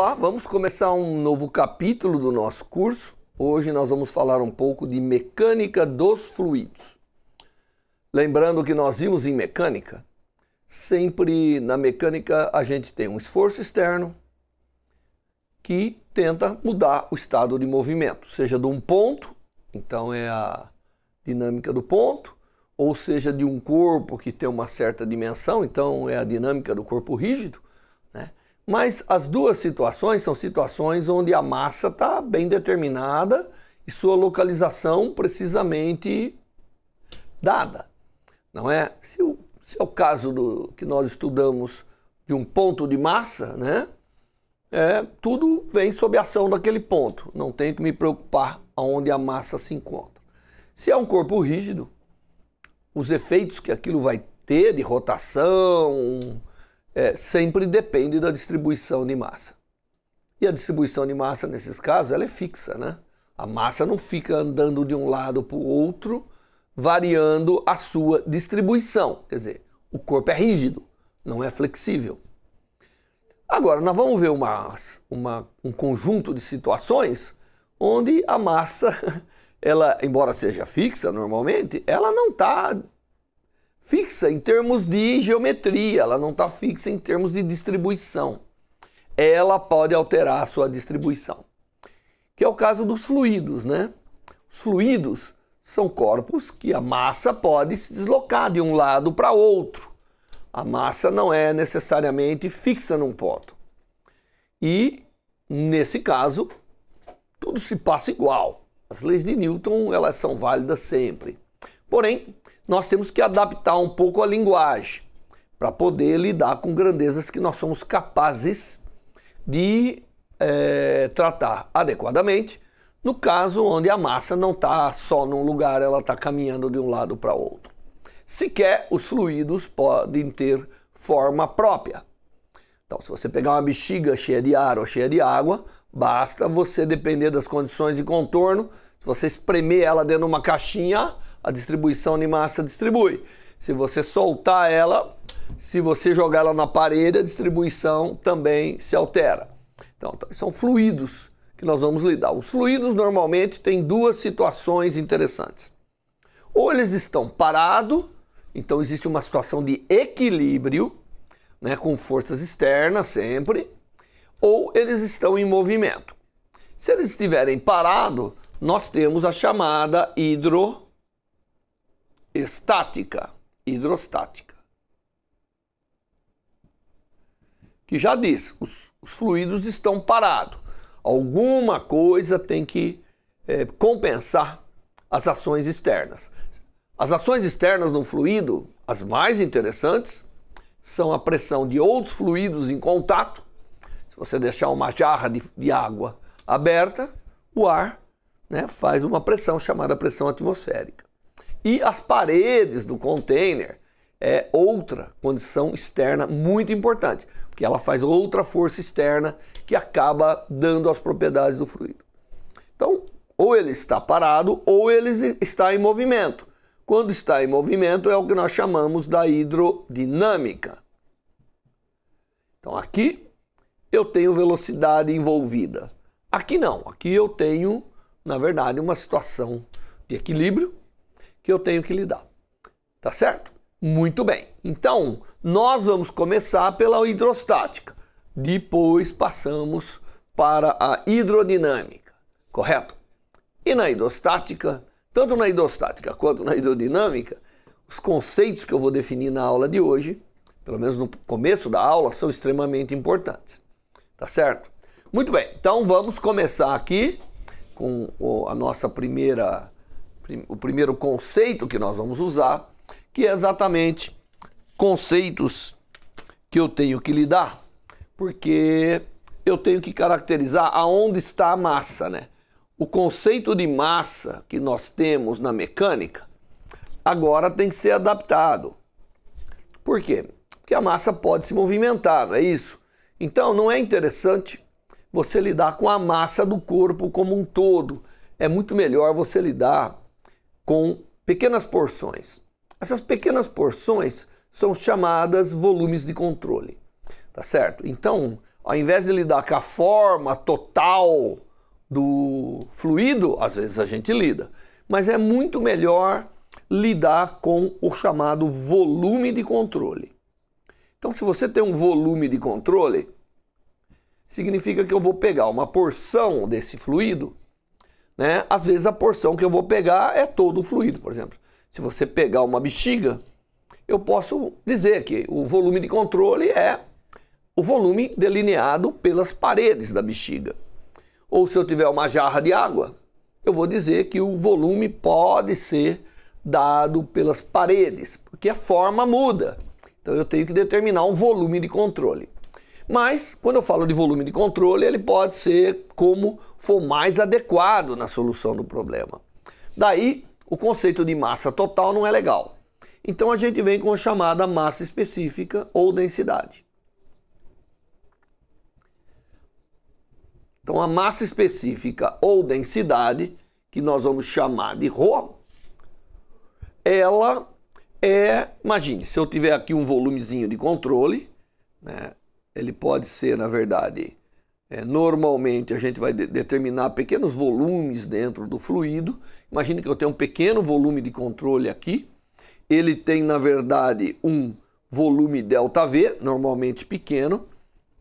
Olá, vamos começar um novo capítulo do nosso curso. Hoje nós vamos falar um pouco de mecânica dos fluidos. Lembrando que nós vimos em mecânica, sempre na mecânica a gente tem um esforço externo que tenta mudar o estado de movimento, seja de um ponto, então é a dinâmica do ponto, ou seja de um corpo que tem uma certa dimensão, então é a dinâmica do corpo rígido mas as duas situações são situações onde a massa está bem determinada e sua localização precisamente dada, não é? Se, o, se é o caso do que nós estudamos de um ponto de massa, né? É, tudo vem sob a ação daquele ponto. Não tenho que me preocupar aonde a massa se encontra. Se é um corpo rígido, os efeitos que aquilo vai ter de rotação, é, sempre depende da distribuição de massa. E a distribuição de massa, nesses casos, ela é fixa, né? A massa não fica andando de um lado para o outro, variando a sua distribuição. Quer dizer, o corpo é rígido, não é flexível. Agora, nós vamos ver uma, uma, um conjunto de situações onde a massa, ela, embora seja fixa normalmente, ela não está fixa em termos de geometria, ela não está fixa em termos de distribuição. Ela pode alterar a sua distribuição, que é o caso dos fluidos, né? Os fluidos são corpos que a massa pode se deslocar de um lado para outro. A massa não é necessariamente fixa num ponto. E, nesse caso, tudo se passa igual. As leis de Newton, elas são válidas sempre. Porém, nós temos que adaptar um pouco a linguagem para poder lidar com grandezas que nós somos capazes de é, tratar adequadamente. No caso onde a massa não está só num lugar, ela está caminhando de um lado para outro. Sequer os fluidos podem ter forma própria. Então, se você pegar uma bexiga cheia de ar ou cheia de água, Basta você depender das condições de contorno. Se você espremer ela dentro de uma caixinha, a distribuição de massa distribui. Se você soltar ela, se você jogar ela na parede, a distribuição também se altera. Então, tá, são fluidos que nós vamos lidar. Os fluidos normalmente têm duas situações interessantes. Ou eles estão parados, então existe uma situação de equilíbrio, né, com forças externas sempre, ou eles estão em movimento. Se eles estiverem parados, nós temos a chamada hidroestática, hidrostática, que já diz, os, os fluidos estão parados. Alguma coisa tem que é, compensar as ações externas. As ações externas no fluido, as mais interessantes, são a pressão de outros fluidos em contato se você deixar uma jarra de, de água aberta, o ar né, faz uma pressão chamada pressão atmosférica. E as paredes do container é outra condição externa muito importante, porque ela faz outra força externa que acaba dando as propriedades do fluido. Então, ou ele está parado ou ele está em movimento. Quando está em movimento é o que nós chamamos da hidrodinâmica. Então, aqui eu tenho velocidade envolvida. Aqui não, aqui eu tenho, na verdade, uma situação de equilíbrio que eu tenho que lidar. Tá certo? Muito bem. Então, nós vamos começar pela hidrostática. Depois passamos para a hidrodinâmica, correto? E na hidrostática, tanto na hidrostática quanto na hidrodinâmica, os conceitos que eu vou definir na aula de hoje, pelo menos no começo da aula, são extremamente importantes. Tá certo? Muito bem, então vamos começar aqui com a nossa primeira o primeiro conceito que nós vamos usar, que é exatamente conceitos que eu tenho que lidar, porque eu tenho que caracterizar aonde está a massa, né? O conceito de massa que nós temos na mecânica agora tem que ser adaptado. Por quê? Porque a massa pode se movimentar, não é isso? Então, não é interessante você lidar com a massa do corpo como um todo. É muito melhor você lidar com pequenas porções. Essas pequenas porções são chamadas volumes de controle, tá certo? Então, ao invés de lidar com a forma total do fluido, às vezes a gente lida, mas é muito melhor lidar com o chamado volume de controle. Então, se você tem um volume de controle, significa que eu vou pegar uma porção desse fluido, né? Às vezes a porção que eu vou pegar é todo o fluido, por exemplo. Se você pegar uma bexiga, eu posso dizer que o volume de controle é o volume delineado pelas paredes da bexiga. Ou se eu tiver uma jarra de água, eu vou dizer que o volume pode ser dado pelas paredes, porque a forma muda. Então eu tenho que determinar um volume de controle. Mas, quando eu falo de volume de controle, ele pode ser como for mais adequado na solução do problema. Daí, o conceito de massa total não é legal. Então, a gente vem com a chamada massa específica ou densidade. Então, a massa específica ou densidade, que nós vamos chamar de ρ, ela é, imagine, se eu tiver aqui um volumezinho de controle, né, ele pode ser, na verdade, é, normalmente a gente vai de determinar pequenos volumes dentro do fluido. Imagine que eu tenho um pequeno volume de controle aqui. Ele tem, na verdade, um volume ΔV, normalmente pequeno,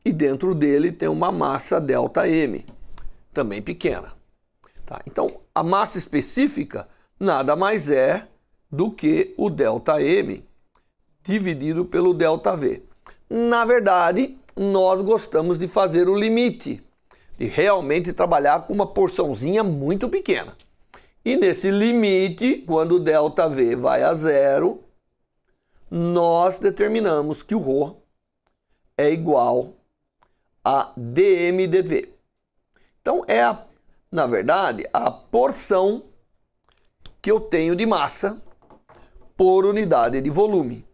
e dentro dele tem uma massa ΔM, também pequena. Tá? Então, a massa específica nada mais é do que o ΔM dividido pelo ΔV. Na verdade, nós gostamos de fazer o limite, de realmente trabalhar com uma porçãozinha muito pequena. E nesse limite, quando o ΔV vai a zero, nós determinamos que o Rho é igual a dm dv. Então é, a, na verdade, a porção que eu tenho de massa por unidade de volume.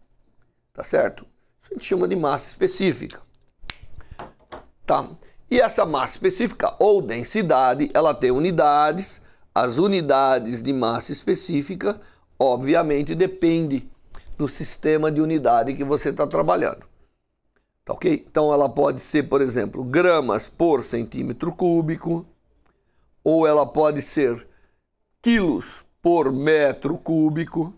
Tá certo? Isso a gente chama de massa específica. Tá? E essa massa específica ou densidade, ela tem unidades. As unidades de massa específica, obviamente, depende do sistema de unidade que você está trabalhando. Tá ok? Então ela pode ser, por exemplo, gramas por centímetro cúbico, ou ela pode ser quilos por metro cúbico,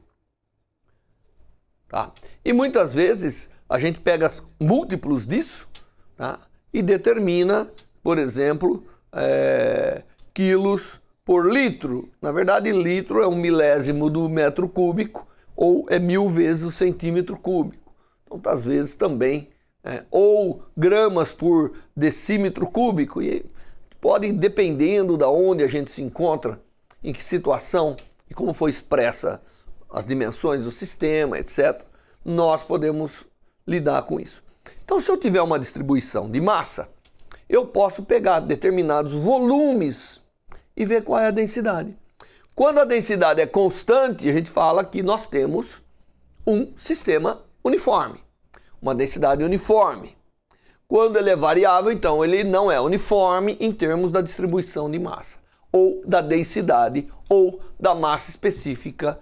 Tá? E muitas vezes a gente pega múltiplos disso tá? e determina, por exemplo, é, quilos por litro. Na verdade, litro é um milésimo do metro cúbico ou é mil vezes o centímetro cúbico. Então, às vezes também, é, ou gramas por decímetro cúbico. E podem, dependendo da de onde a gente se encontra, em que situação e como foi expressa as dimensões do sistema, etc., nós podemos lidar com isso. Então, se eu tiver uma distribuição de massa, eu posso pegar determinados volumes e ver qual é a densidade. Quando a densidade é constante, a gente fala que nós temos um sistema uniforme, uma densidade uniforme. Quando ele é variável, então ele não é uniforme em termos da distribuição de massa, ou da densidade, ou da massa específica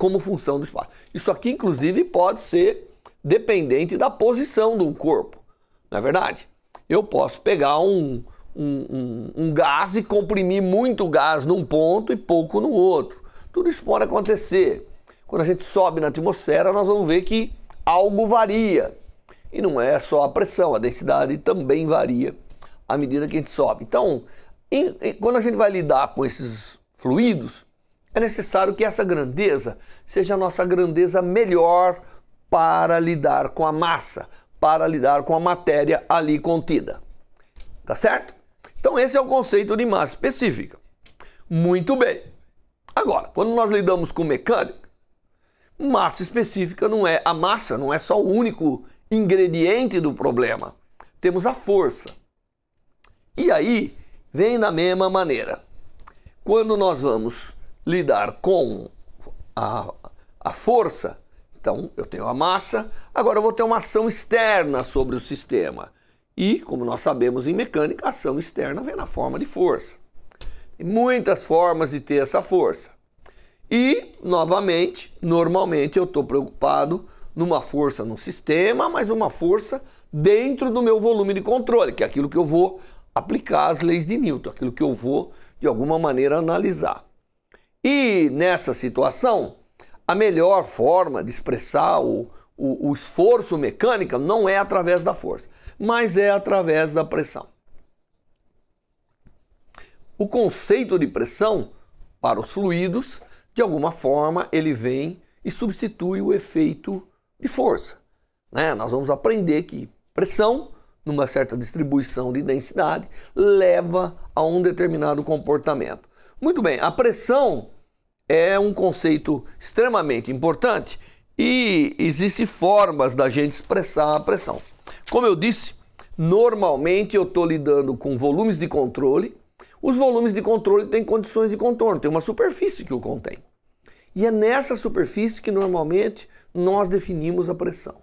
como função do espaço. Isso aqui, inclusive, pode ser dependente da posição do corpo, não é verdade? Eu posso pegar um, um, um, um gás e comprimir muito gás num ponto e pouco no outro. Tudo isso pode acontecer. Quando a gente sobe na atmosfera, nós vamos ver que algo varia. E não é só a pressão, a densidade também varia à medida que a gente sobe. Então, em, em, quando a gente vai lidar com esses fluidos, é necessário que essa grandeza seja a nossa grandeza melhor para lidar com a massa, para lidar com a matéria ali contida. Tá certo? Então, esse é o conceito de massa específica. Muito bem. Agora, quando nós lidamos com mecânica, massa específica não é a massa, não é só o único ingrediente do problema. Temos a força. E aí vem da mesma maneira. Quando nós vamos lidar com a, a força, então eu tenho a massa, agora eu vou ter uma ação externa sobre o sistema. E, como nós sabemos em mecânica, a ação externa vem na forma de força. Tem muitas formas de ter essa força. E, novamente, normalmente eu estou preocupado numa força no sistema, mas uma força dentro do meu volume de controle, que é aquilo que eu vou aplicar as leis de Newton, aquilo que eu vou, de alguma maneira, analisar. E nessa situação, a melhor forma de expressar o, o, o, esforço mecânico não é através da força, mas é através da pressão. O conceito de pressão para os fluidos, de alguma forma, ele vem e substitui o efeito de força. Né? Nós vamos aprender que pressão, numa certa distribuição de densidade, leva a um determinado comportamento. Muito bem, a pressão é um conceito extremamente importante e existem formas da gente expressar a pressão. Como eu disse, normalmente eu estou lidando com volumes de controle. Os volumes de controle têm condições de contorno, tem uma superfície que o contém. E é nessa superfície que normalmente nós definimos a pressão.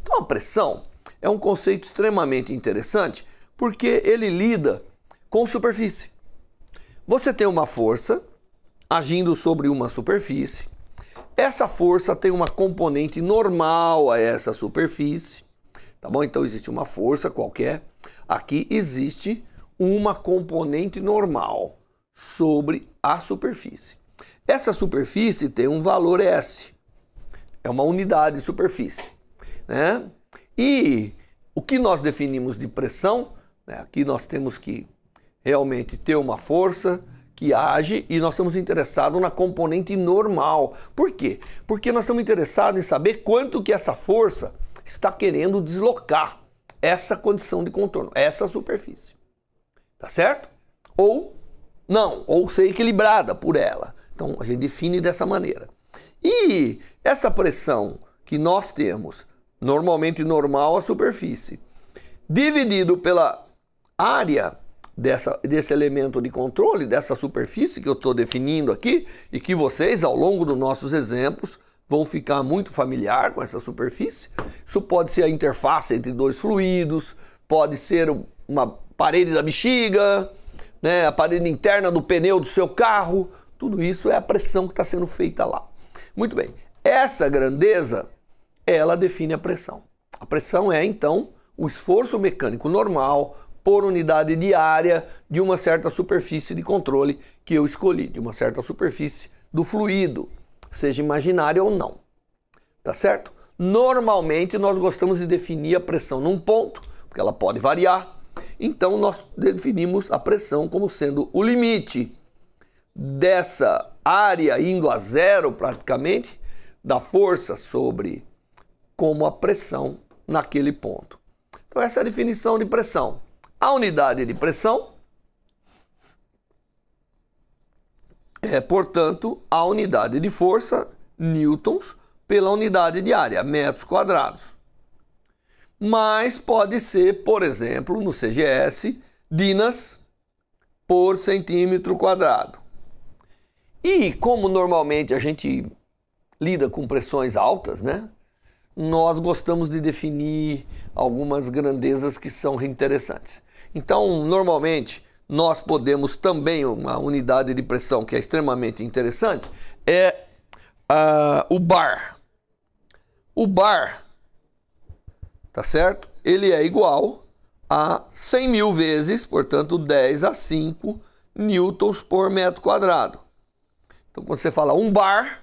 Então a pressão é um conceito extremamente interessante porque ele lida com superfície. Você tem uma força agindo sobre uma superfície. Essa força tem uma componente normal a essa superfície. Tá bom? Então existe uma força qualquer. Aqui existe uma componente normal sobre a superfície. Essa superfície tem um valor S. É uma unidade de superfície. Né? E o que nós definimos de pressão, né? aqui nós temos que realmente ter uma força que age e nós estamos interessados na componente normal. Por quê? Porque nós estamos interessados em saber quanto que essa força está querendo deslocar essa condição de contorno, essa superfície. Tá certo? Ou não, ou ser equilibrada por ela. Então a gente define dessa maneira. E essa pressão que nós temos, normalmente normal à superfície, dividido pela área dessa, desse elemento de controle, dessa superfície que eu estou definindo aqui e que vocês, ao longo dos nossos exemplos, vão ficar muito familiar com essa superfície. Isso pode ser a interface entre dois fluidos, pode ser uma parede da bexiga, né, a parede interna do pneu do seu carro. Tudo isso é a pressão que está sendo feita lá. Muito bem, essa grandeza, ela define a pressão. A pressão é, então, o esforço mecânico normal por unidade de área de uma certa superfície de controle que eu escolhi, de uma certa superfície do fluido, seja imaginária ou não. Tá certo? Normalmente nós gostamos de definir a pressão num ponto, porque ela pode variar. Então nós definimos a pressão como sendo o limite dessa área indo a zero praticamente da força sobre como a pressão naquele ponto. Então essa é a definição de pressão. A unidade de pressão é, portanto, a unidade de força, newtons, pela unidade de área, metros quadrados. Mas pode ser, por exemplo, no CGS, dinas por centímetro quadrado. E como normalmente a gente lida com pressões altas, né? Nós gostamos de definir algumas grandezas que são interessantes. Então, normalmente, nós podemos também, uma unidade de pressão que é extremamente interessante, é uh, o bar. O bar, tá certo? Ele é igual a 100 mil vezes, portanto, 10 a 5 newtons por metro quadrado. Então, quando você fala um bar,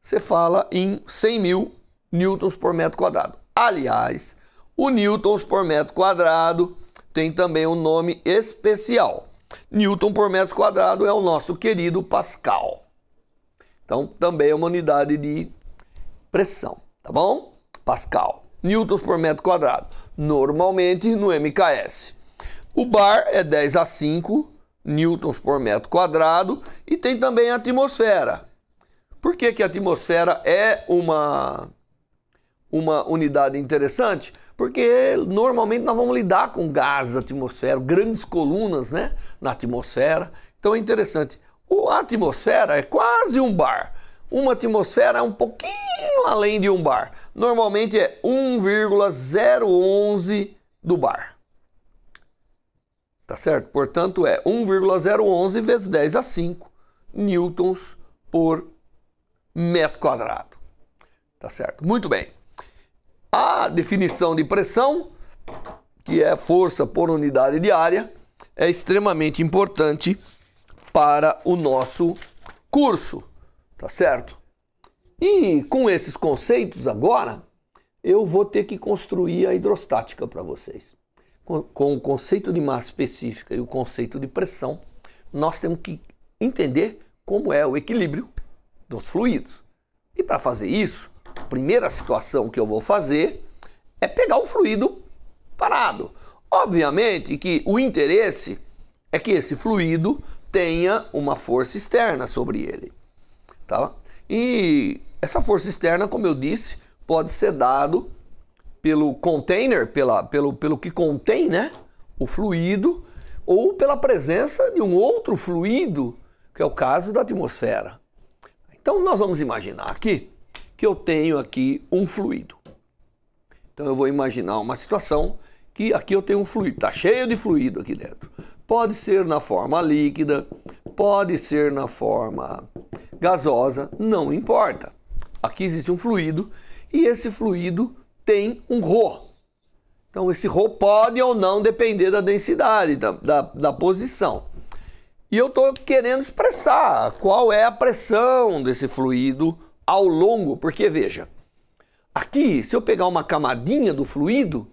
você fala em 100 mil newtons por metro quadrado. Aliás, o newtons por metro quadrado tem também um nome especial. Newton por metro quadrado é o nosso querido Pascal. Então, também é uma unidade de pressão, tá bom? Pascal. Newtons por metro quadrado. Normalmente no MKS. O bar é 10 a 5 newtons por metro quadrado e tem também a atmosfera. Por que, que a atmosfera é uma, uma unidade interessante? porque normalmente nós vamos lidar com gases atmosfera, grandes colunas né, na atmosfera. Então é interessante. O, a atmosfera é quase um bar. Uma atmosfera é um pouquinho além de um bar. Normalmente é 1,011 do bar. Tá certo? Portanto, é 1,011 vezes 10 a 5 newtons por metro quadrado. Tá certo? Muito bem. A definição de pressão, que é força por unidade de área, é extremamente importante para o nosso curso, tá certo? E com esses conceitos agora, eu vou ter que construir a hidrostática para vocês. Com, o conceito de massa específica e o conceito de pressão, nós temos que entender como é o equilíbrio dos fluidos. E para fazer isso, a primeira situação que eu vou fazer é pegar o fluido parado. Obviamente que o interesse é que esse fluido tenha uma força externa sobre ele. Tá? E essa força externa, como eu disse, pode ser dado pelo container, pela, pelo, pelo que contém né, o fluido, ou pela presença de um outro fluido, que é o caso da atmosfera. Então nós vamos imaginar aqui que eu tenho aqui um fluido. Então eu vou imaginar uma situação que aqui eu tenho um fluido, está cheio de fluido aqui dentro. Pode ser na forma líquida, pode ser na forma gasosa, não importa. Aqui existe um fluido e esse fluido tem um Rho. Então esse Rho pode ou não depender da densidade, da, da, da posição. E eu estou querendo expressar qual é a pressão desse fluido ao longo, porque veja, aqui se eu pegar uma camadinha do fluido,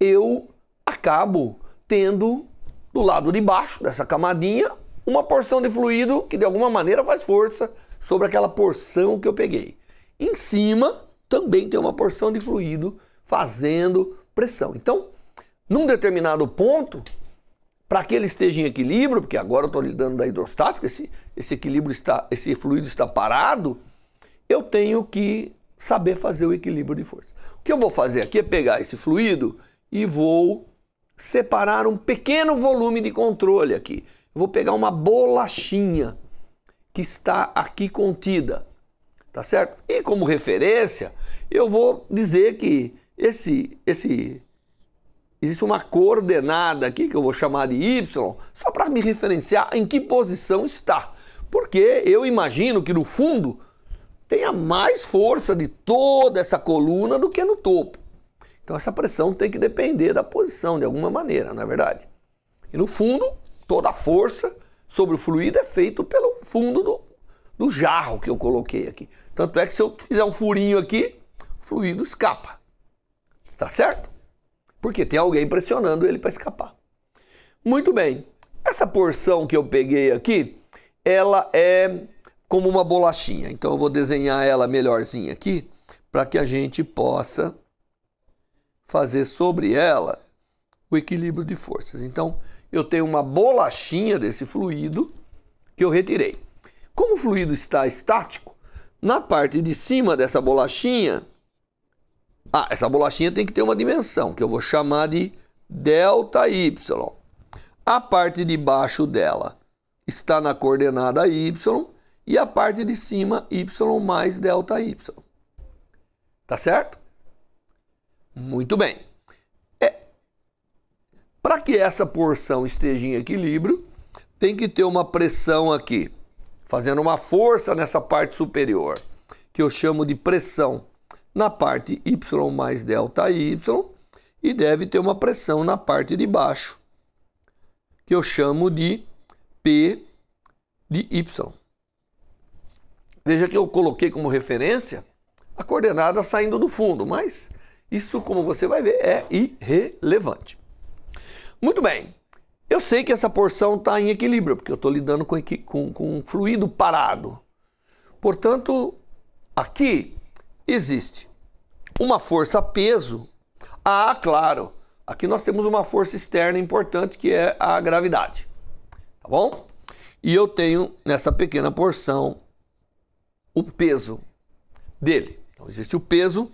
eu acabo tendo do lado de baixo dessa camadinha uma porção de fluido que de alguma maneira faz força sobre aquela porção que eu peguei. Em cima também tem uma porção de fluido fazendo pressão. Então, num determinado ponto, para que ele esteja em equilíbrio, porque agora eu estou lidando da hidrostática, esse, esse equilíbrio está, esse fluido está parado, eu tenho que saber fazer o equilíbrio de força. O que eu vou fazer aqui é pegar esse fluido e vou separar um pequeno volume de controle aqui. vou pegar uma bolachinha que está aqui contida, tá certo? E como referência, eu vou dizer que esse esse existe uma coordenada aqui que eu vou chamar de y, só para me referenciar em que posição está. Porque eu imagino que no fundo tenha mais força de toda essa coluna do que no topo. Então essa pressão tem que depender da posição de alguma maneira, na é verdade. E no fundo, toda a força sobre o fluido é feito pelo fundo do, do jarro que eu coloquei aqui. Tanto é que se eu fizer um furinho aqui, o fluido escapa. Está certo? Porque tem alguém pressionando ele para escapar. Muito bem. Essa porção que eu peguei aqui, ela é como uma bolachinha. Então eu vou desenhar ela melhorzinha aqui para que a gente possa fazer sobre ela o equilíbrio de forças. Então eu tenho uma bolachinha desse fluido que eu retirei. Como o fluido está estático, na parte de cima dessa bolachinha, ah, essa bolachinha tem que ter uma dimensão que eu vou chamar de delta y. A parte de baixo dela está na coordenada y e a parte de cima y mais delta y. Tá certo? Muito bem. É. Para que essa porção esteja em equilíbrio, tem que ter uma pressão aqui, fazendo uma força nessa parte superior, que eu chamo de pressão na parte y mais delta y, e deve ter uma pressão na parte de baixo, que eu chamo de P de y. Veja que eu coloquei como referência a coordenada saindo do fundo, mas isso, como você vai ver, é irrelevante. Muito bem, eu sei que essa porção está em equilíbrio, porque eu estou lidando com, com, com um fluido parado. Portanto, aqui existe uma força peso. Ah, claro, aqui nós temos uma força externa importante que é a gravidade. Tá bom? E eu tenho nessa pequena porção o peso dele. Então, existe o peso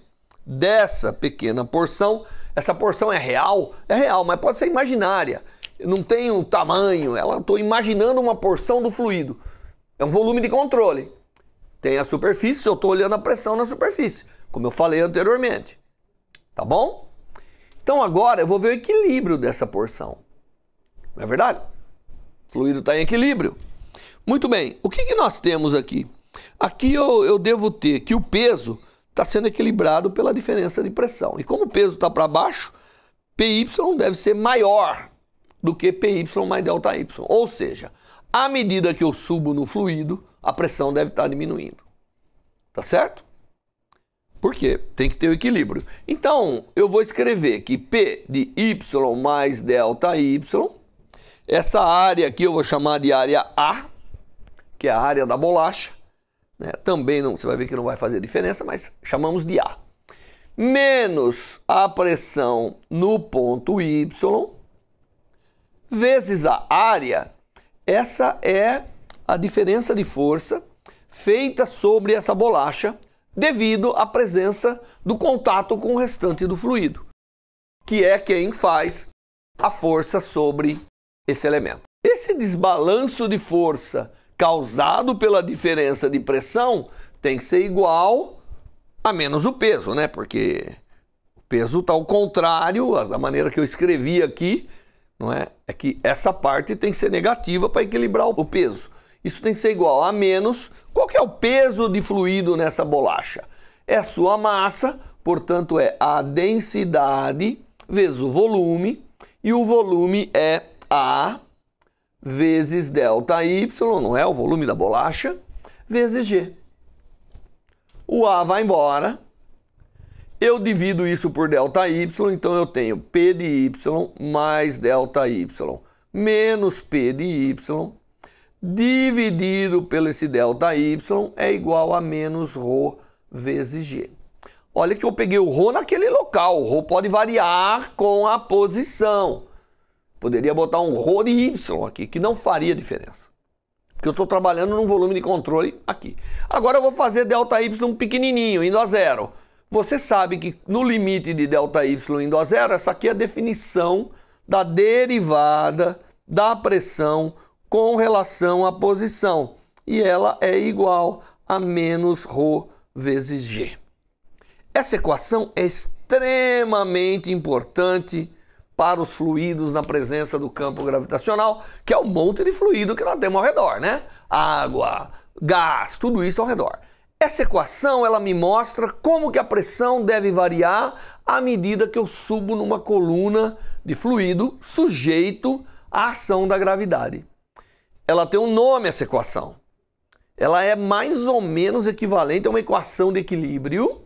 dessa pequena porção. Essa porção é real? É real, mas pode ser imaginária. não tem um tamanho, ela estou imaginando uma porção do fluido. É um volume de controle. Tem a superfície, eu estou olhando a pressão na superfície, como eu falei anteriormente. Tá bom? Então agora eu vou ver o equilíbrio dessa porção. Não é verdade? O fluido está em equilíbrio. Muito bem, o que, que nós temos aqui? Aqui eu, eu devo ter que o peso está sendo equilibrado pela diferença de pressão. E como o peso está para baixo, PY deve ser maior do que PY mais ΔY. Ou seja, à medida que eu subo no fluido, a pressão deve estar tá diminuindo. Tá certo? Por quê? Tem que ter o equilíbrio. Então, eu vou escrever que P de Y mais ΔY, essa área aqui eu vou chamar de área A, que é a área da bolacha, né? Também não, você vai ver que não vai fazer diferença, mas chamamos de A. Menos a pressão no ponto Y vezes a área. Essa é a diferença de força feita sobre essa bolacha devido à presença do contato com o restante do fluido, que é quem faz a força sobre esse elemento. Esse desbalanço de força causado pela diferença de pressão tem que ser igual a menos o peso, né? Porque o peso está ao contrário, da maneira que eu escrevi aqui, não é? É que essa parte tem que ser negativa para equilibrar o peso. Isso tem que ser igual a menos. Qual que é o peso de fluido nessa bolacha? É a sua massa, portanto é a densidade vezes o volume, e o volume é a vezes delta Y, não é o volume da bolacha, vezes G. O A vai embora, eu divido isso por delta Y, então eu tenho P de Y mais delta Y menos P de Y dividido pelo esse delta Y é igual a menos Rho vezes G. Olha que eu peguei o Rho naquele local, o Rho pode variar com a posição. Poderia botar um Rode Y aqui, que não faria diferença. Porque eu estou trabalhando num volume de controle aqui. Agora eu vou fazer delta Y pequenininho, indo a zero. Você sabe que no limite de delta Y indo a zero, essa aqui é a definição da derivada da pressão com relação à posição. E ela é igual a menos Rho vezes G. Essa equação é extremamente importante para os fluidos na presença do campo gravitacional, que é um monte de fluido que nós temos ao redor, né? Água, gás, tudo isso ao redor. Essa equação ela me mostra como que a pressão deve variar à medida que eu subo numa coluna de fluido sujeito à ação da gravidade. Ela tem um nome essa equação. Ela é mais ou menos equivalente a uma equação de equilíbrio,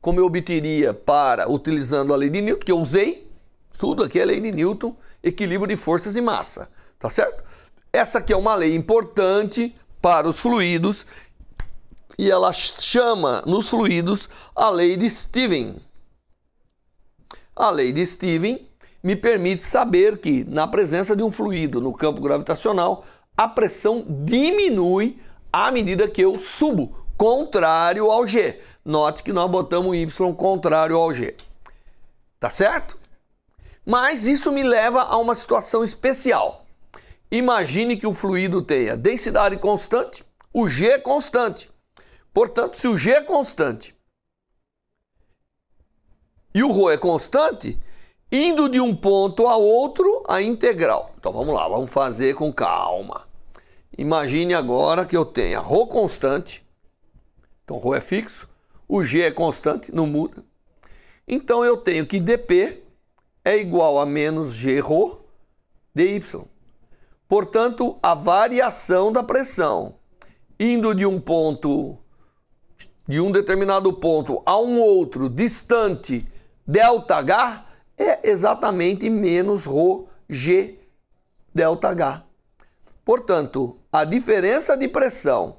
como eu obteria para utilizando a lei de Newton que eu usei, tudo aqui é lei de Newton, equilíbrio de forças e massa, tá certo? Essa aqui é uma lei importante para os fluidos e ela chama nos fluidos a lei de Steven. A lei de Steven me permite saber que, na presença de um fluido no campo gravitacional, a pressão diminui à medida que eu subo, contrário ao G. Note que nós botamos Y contrário ao G. Tá certo? Mas isso me leva a uma situação especial. Imagine que o fluido tenha densidade constante, o G constante. Portanto, se o G é constante e o ρ é constante, indo de um ponto a outro, a integral. Então vamos lá, vamos fazer com calma. Imagine agora que eu tenha ρ constante, então ρ é fixo, o G é constante, não muda. Então eu tenho que dP é igual a menos G de dy. Portanto, a variação da pressão indo de um ponto de um determinado ponto a um outro distante delta H é exatamente menos rho G delta H. Portanto, a diferença de pressão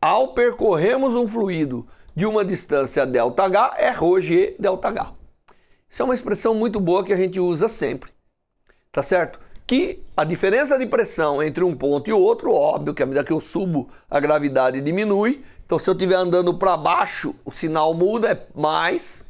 ao percorrermos um fluido de uma distância delta H é rho G delta H. Isso é uma expressão muito boa que a gente usa sempre, tá certo? Que a diferença de pressão entre um ponto e o outro, óbvio que à medida que eu subo, a gravidade diminui. Então, se eu estiver andando para baixo, o sinal muda, é mais,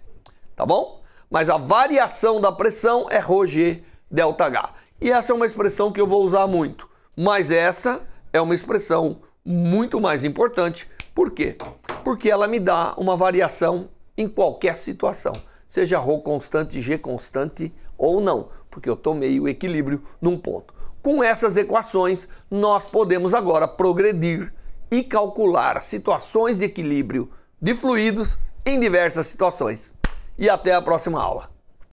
tá bom? Mas a variação da pressão é Roger delta H. E essa é uma expressão que eu vou usar muito. Mas essa é uma expressão muito mais importante. Por quê? Porque ela me dá uma variação em qualquer situação seja Rho constante, G constante ou não, porque eu tomei o equilíbrio num ponto. Com essas equações, nós podemos agora progredir e calcular situações de equilíbrio de fluidos em diversas situações. E até a próxima aula.